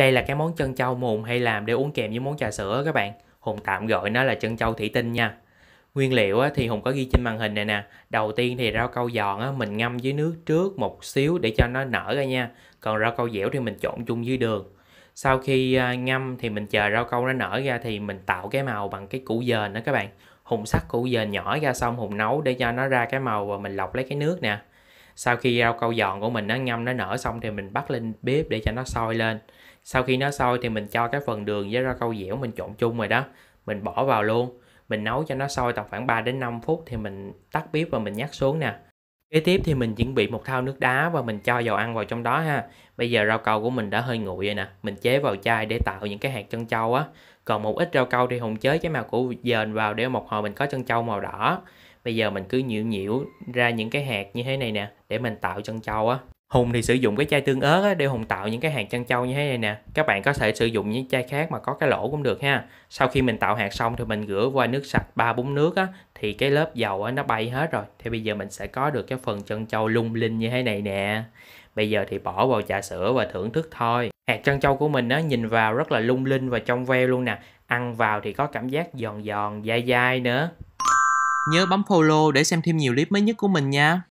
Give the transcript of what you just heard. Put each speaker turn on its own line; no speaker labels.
Đây là cái món chân trâu mà Hùng hay làm để uống kèm với món trà sữa các bạn. Hùng tạm gọi nó là chân trâu thủy tinh nha. Nguyên liệu thì Hùng có ghi trên màn hình này nè. Đầu tiên thì rau câu giòn mình ngâm dưới nước trước một xíu để cho nó nở ra nha. Còn rau câu dẻo thì mình trộn chung dưới đường. Sau khi à, ngâm thì mình chờ rau câu nó nở ra thì mình tạo cái màu bằng cái củ dền đó các bạn. Hùng sắc củ dền nhỏ ra xong Hùng nấu để cho nó ra cái màu và mình lọc lấy cái nước nè sau khi rau câu giòn của mình nó ngâm nó nở xong thì mình bắt lên bếp để cho nó sôi lên sau khi nó sôi thì mình cho cái phần đường với rau câu dẻo mình trộn chung rồi đó mình bỏ vào luôn mình nấu cho nó sôi tầm khoảng 3 đến 5 phút thì mình tắt bếp và mình nhắc xuống nè kế tiếp thì mình chuẩn bị một thau nước đá và mình cho dầu ăn vào trong đó ha bây giờ rau câu của mình đã hơi nguội rồi nè mình chế vào chai để tạo những cái hạt chân trâu á còn một ít rau câu thì hùng chế cái màu của dền vào để một hồi mình có chân trâu màu đỏ bây giờ mình cứ nhiễu nhiễu ra những cái hạt như thế này nè để mình tạo chân châu á Hùng thì sử dụng cái chai tương ớt á, để Hùng tạo những cái hạt chân châu như thế này nè. Các bạn có thể sử dụng những chai khác mà có cái lỗ cũng được ha. Sau khi mình tạo hạt xong thì mình rửa qua nước sạch ba bốn nước á, thì cái lớp dầu á, nó bay hết rồi. Thì bây giờ mình sẽ có được cái phần chân châu lung linh như thế này nè. Bây giờ thì bỏ vào trà sữa và thưởng thức thôi. Hạt chân châu của mình á, nhìn vào rất là lung linh và trong veo luôn nè. Ăn vào thì có cảm giác giòn giòn, dai dai nữa. Nhớ bấm follow để xem thêm nhiều clip mới nhất của mình nha.